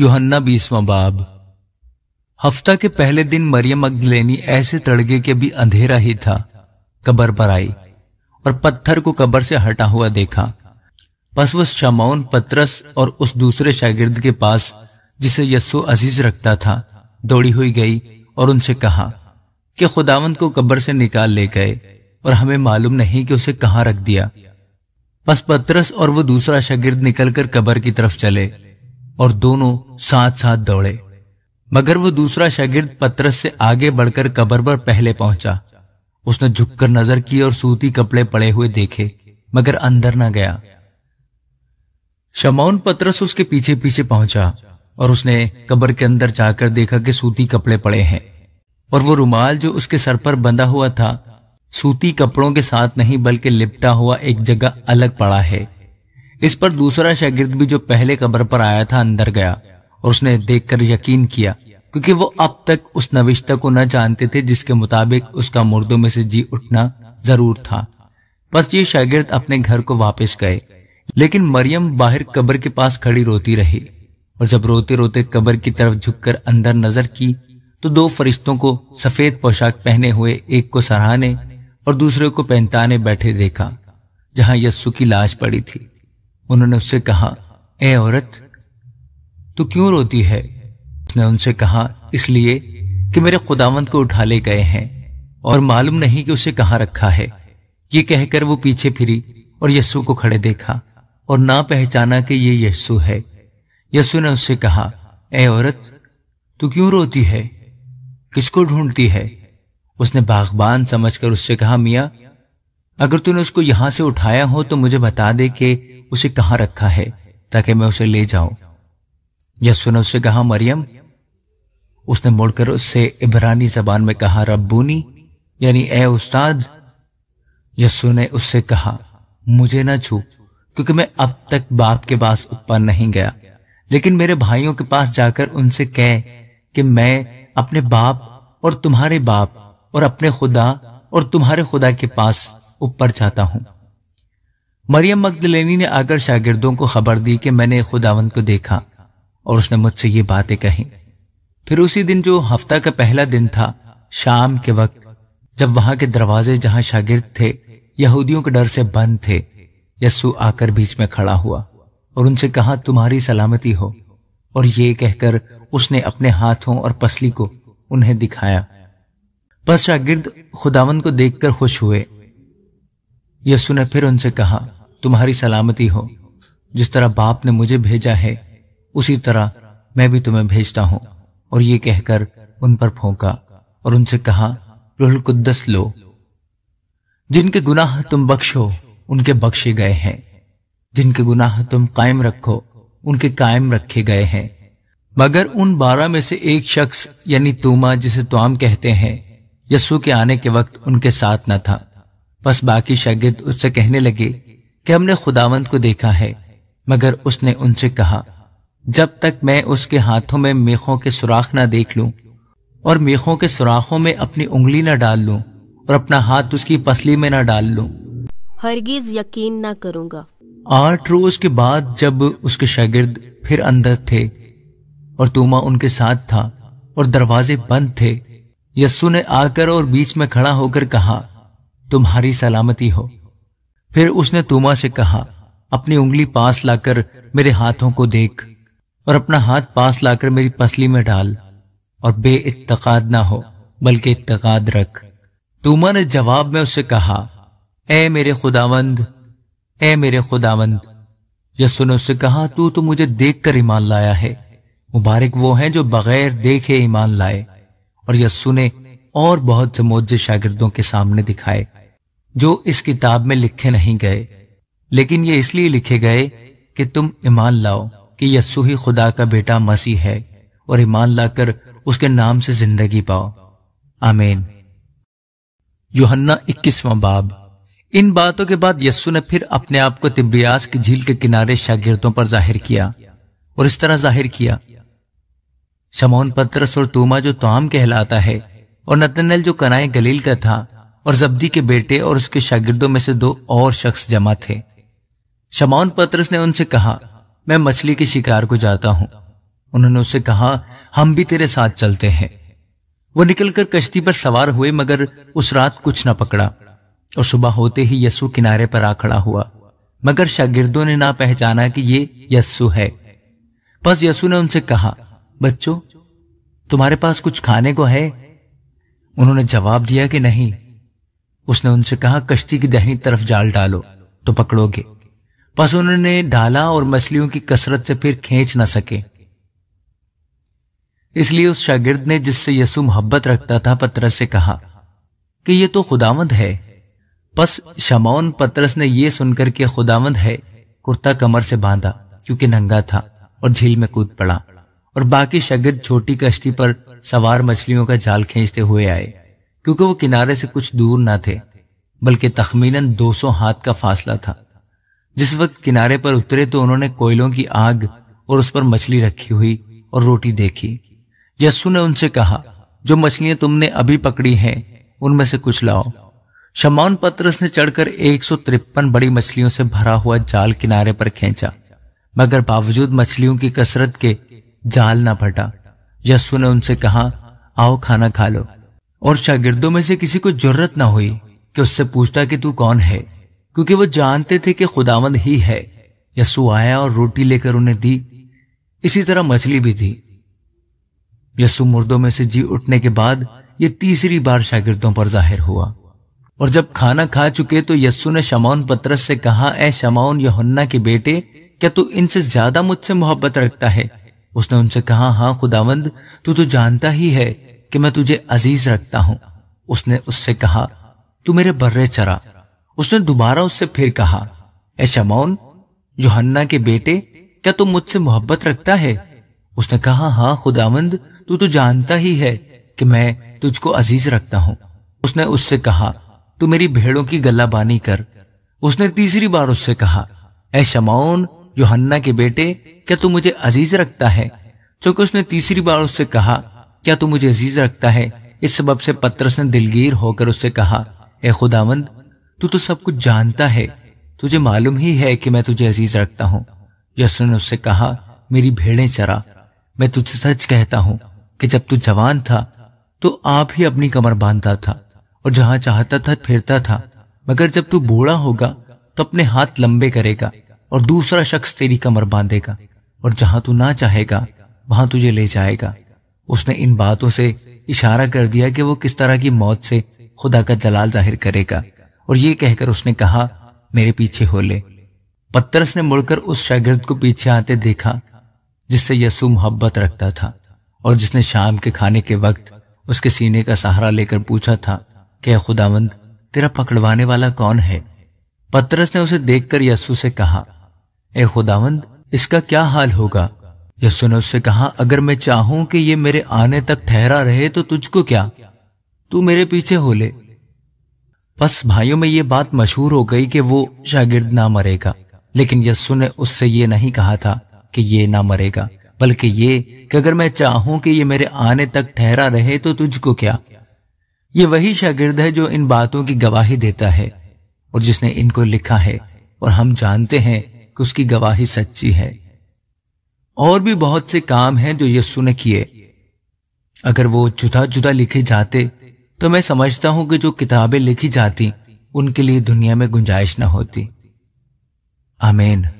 यूहन्ना बीसवा बाब हफ्ता के पहले दिन मरियम अगलेनी ऐसे तड़गे के भी अंधेरा ही था कबर पर आई और पत्थर को कबर से हटा हुआ देखा बस वह शमौन पत्रस और उस दूसरे शागिर्द के पास जिसे यस्सो अजीज रखता था दौड़ी हुई गई और उनसे कहा कि खुदावंत को कब्र से निकाल ले गए और हमें मालूम नहीं कि उसे कहां रख दिया बस पत्रस और वो दूसरा शागिर्द निकलकर कब्र की तरफ चले और दोनों साथ साथ दौड़े मगर वो दूसरा शागिर्द पत्रस से आगे बढ़कर कबर पर पहले पहुंचा उसने झुककर नजर की और सूती कपड़े पड़े हुए देखे मगर अंदर न गया शमौन पत्रस उसके पीछे पीछे पहुंचा और उसने कब्र के अंदर जाकर देखा कि सूती कपड़े पड़े हैं और वो रुमाल जो उसके सर पर बंधा हुआ था सूती कपड़ों के साथ नहीं बल्कि लिपटा हुआ एक जगह अलग पड़ा है इस पर दूसरा शागिर्द भी जो पहले कब्र पर आया था अंदर गया और उसने देखकर यकीन किया क्योंकि वो अब तक उस नविश्ता को न जानते थे जिसके मुताबिक उसका मुर्दों में से जी उठना जरूर था बस ये शागिर्द अपने घर को वापस गए लेकिन मरियम बाहर कब्र के पास खड़ी रोती रही और जब रोते रोते कब्र की तरफ झुककर अंदर नजर की तो दो फरिश्तों को सफेद पोशाक पहने हुए एक को सराहने और दूसरे को पहनताने बैठे देखा जहां यस्सु की लाश पड़ी थी उन्होंने उससे कहा ए औरत तू क्यों रोती है उसने उनसे कहा इसलिए कि मेरे खुदावंत को उठा ले गए हैं और मालूम नहीं कि उसे कहा रखा है ये कहकर वो पीछे फिरी और यस्सु को खड़े देखा और ना पहचाना कि ये यस्सु है यस्सु ने उससे कहा ए औरत तू क्यों रोती है किसको ढूंढती है उसने बागबान समझकर उससे कहा मियाँ अगर तूने उसको यहां से उठाया हो तो मुझे बता दे कि उसे कहां रखा है ताकि मैं उसे ले जाऊं यस्सु ने उससे कहा मरियम उसने मुड़कर उससे इबरानी जबान में कहा रबूनी यानी ए उस्ताद यस्सु ने उससे कहा मुझे ना छू क्योंकि मैं अब तक बाप के पास उत्पन्न नहीं गया लेकिन मेरे भाइयों के पास जाकर उनसे कह कि मैं अपने बाप और तुम्हारे बाप और अपने खुदा और तुम्हारे खुदा के पास ऊपर जाता हूं मरियम मकदलेनी ने आकर शागिर्दों को खबर दी कि मैंने खुदावन को देखा और उसने मुझसे ये बातें कही फिर उसी दिन जो हफ्ता का पहला दिन था शाम के वक्त जब वहां के दरवाजे जहां शागिर्द थे यहूदियों के डर से बंद थे यस्सु आकर बीच में खड़ा हुआ और उनसे कहा तुम्हारी सलामती हो और ये कहकर उसने अपने हाथों और पसली को उन्हें दिखाया बस शागिर्द खुदावन को देखकर खुश हुए यस्सु ने फिर उनसे कहा तुम्हारी सलामती हो जिस तरह बाप ने मुझे भेजा है उसी तरह मैं भी तुम्हें भेजता हूं और ये कहकर उन पर फोंका और उनसे कहा कुद्दस लो जिनके गुनाह तुम बख्शो उनके बख्शे गए हैं जिनके गुनाह तुम कायम रखो उनके कायम रखे गए हैं मगर उन बारह में से एक शख्स यानी तुमा जिसे तुआम कहते हैं यस्सु के आने के वक्त उनके साथ न था बस बाकी शागिद उससे कहने लगे कि हमने खुदावंत को देखा है मगर उसने उनसे कहा जब तक मैं उसके हाथों में मेखों के सुराख ना देख लूं और मेखों के सुराखों में अपनी उंगली ना डाल लूं और अपना हाथ उसकी पसली में ना डाल लूं हरगिज यकीन ना करूंगा आठ रोज के बाद जब उसके शागिर्द फिर अंदर थे और तुमा उनके साथ था और दरवाजे बंद थे यस्सु ने आकर और बीच में खड़ा होकर कहा तुम्हारी सलामती हो फिर उसने तुमा से कहा अपनी उंगली पास लाकर मेरे हाथों को देख और अपना हाथ पास लाकर मेरी पसली में डाल और बे इतकाद ना हो बल्कि इतकाद रख तुमा ने जवाब में उससे कहा ए मेरे खुदावंद ए मेरे खुदावंद यसु ने उससे कहा तू तो मुझे देखकर ईमान लाया है मुबारक वो हैं जो बगैर देखे ईमान लाए और यस्सु ने और बहुत से मोजे शागिर्दों के सामने दिखाए जो इस किताब में लिखे नहीं गए लेकिन ये इसलिए लिखे गए कि तुम ईमान लाओ कि यस्सु ही खुदा का बेटा मसीह है और ईमान लाकर उसके नाम से जिंदगी पाओ आमीन योहन्ना इक्कीसवां बाब इन बातों के बाद यस्सु ने फिर अपने आप को तिब्रियास की झील के किनारे शागिर्दों पर जाहिर किया और इस तरह जाहिर किया शमौन पत्रस और तुमा जो तोम कहलाता है और नतनल जो कनाए गलील का था और जब्दी के बेटे और उसके शागिर्दों में से दो और शख्स जमा थे शमाउन पत्रस ने उनसे कहा मैं मछली के शिकार को जाता हूं उन्होंने उसे कहा हम भी तेरे साथ चलते हैं वो निकलकर कश्ती पर सवार हुए मगर उस रात कुछ न पकड़ा और सुबह होते ही यस्सु किनारे पर आ खड़ा हुआ मगर शागिर्दों ने ना पहचाना कि ये यस्सु है बस यस्सु ने उनसे कहा बच्चों तुम्हारे पास कुछ खाने को है उन्होंने जवाब दिया कि नहीं उसने उनसे कहा कश्ती की दहनी तरफ जाल डालो तो पकड़ोगे बस उन्होंने डाला और मछलियों की कसरत से फिर खींच ना सके इसलिए उस शागिर्द ने जिससे यसु मोहब्बत रखता था पतरस से कहा कि यह तो खुदावंद है बस शमौन पतरस ने यह सुनकर के खुदावंद है कुर्ता कमर से बांधा क्योंकि नंगा था और झील में कूद पड़ा और बाकी शागिर्द छोटी कश्ती पर सवार मछलियों का जाल खींचते हुए आए क्योंकि वो किनारे से कुछ दूर ना थे बल्कि तखमीनन 200 हाथ का फासला था जिस वक्त किनारे पर उतरे तो उन्होंने कोयलों की आग और उस पर मछली रखी हुई और रोटी देखी यस्सु ने उनसे कहा जो मछलियां तुमने अभी पकड़ी हैं उनमें से कुछ लाओ शमौन पत्रस ने चढ़कर एक बड़ी मछलियों से भरा हुआ जाल किनारे पर खींचा मगर बावजूद मछलियों की कसरत के जाल ना फटा यस्सु ने उनसे कहा आओ खाना खा लो और शागिर्दों में से किसी को जरूरत ना हुई कि उससे पूछता कि तू कौन है क्योंकि वो जानते थे कि खुदावंद ही है यसु आया और रोटी लेकर उन्हें दी इसी तरह मछली भी थी यसु मुर्दों में से जी उठने के बाद ये तीसरी बार शागिर्दों पर जाहिर हुआ और जब खाना खा चुके तो यस्सु ने शमाउन पत्रस से कहा ए शमाउन यहुन्ना के बेटे क्या तू इनसे ज्यादा मुझसे मोहब्बत रखता है उसने उनसे कहा हाँ खुदावंद तू तो जानता ही है कि मैं तुझे अजीज रखता हूं उसने उससे कहा तू मेरे बर्रे चरा उसने दोबारा उससे फिर कहा ए शमौन जोहन्ना के बेटे क्या तुम मुझसे मोहब्बत रखता है उसने कहा हाँ खुदावंद तू तो जानता ही है कि मैं तुझको अजीज रखता हूँ उसने उससे कहा तू मेरी भेड़ों की गला बानी कर उसने तीसरी बार उससे कहा ए शमाउन जोहन्ना के बेटे क्या तू मुझे अजीज रखता है चूंकि उसने तीसरी बार उससे कहा क्या तू मुझे अजीज रखता है इस सबब से पत्रस ने दिलगीर होकर उससे कहा ए खुदावंद तू तो सब कुछ जानता है तुझे मालूम ही है कि मैं तुझे अजीज रखता हूँ यसु ने उससे कहा मेरी भेड़े चरा मैं तुझसे सच कहता हूँ कि जब तू जवान था तो आप ही अपनी कमर बांधता था और जहां चाहता था फिरता था मगर जब तू बूढ़ा होगा तो अपने हाथ लंबे करेगा और दूसरा शख्स तेरी कमर बांधेगा और जहां तू ना चाहेगा वहां तुझे ले जाएगा उसने इन बातों से इशारा कर दिया कि वो किस तरह की मौत से खुदा का जलाल जाहिर करेगा और ये कहकर उसने कहा मेरे पीछे हो ले पत्थरस ने मुड़कर उस शागिर्द को पीछे आते देखा जिससे यसु मोहब्बत रखता था और जिसने शाम के खाने के वक्त उसके सीने का सहारा लेकर पूछा था कि खुदावंद तेरा पकड़वाने वाला कौन है पत्रस ने उसे देखकर यसु से कहा ए खुदावंद इसका क्या हाल होगा यस्सु ने उससे कहा अगर मैं चाहूं कि ये मेरे आने तक ठहरा रहे तो तुझको क्या तू मेरे पीछे हो ले बस भाइयों में ये बात मशहूर हो गई कि वो शागिर्द ना मरेगा लेकिन यस्सु ने उससे ये नहीं कहा था कि ये ना मरेगा बल्कि ये कि अगर मैं चाहूं कि ये मेरे आने तक ठहरा रहे तो तुझको क्या ये वही शागिर्द है जो इन बातों की गवाही देता है और जिसने इनको लिखा है और हम जानते हैं कि उसकी गवाही सच्ची है और भी बहुत से काम हैं जो यस्सु ने किए अगर वो जुदा जुदा लिखे जाते तो मैं समझता हूं कि जो किताबें लिखी जाती उनके लिए दुनिया में गुंजाइश ना होती आमेन।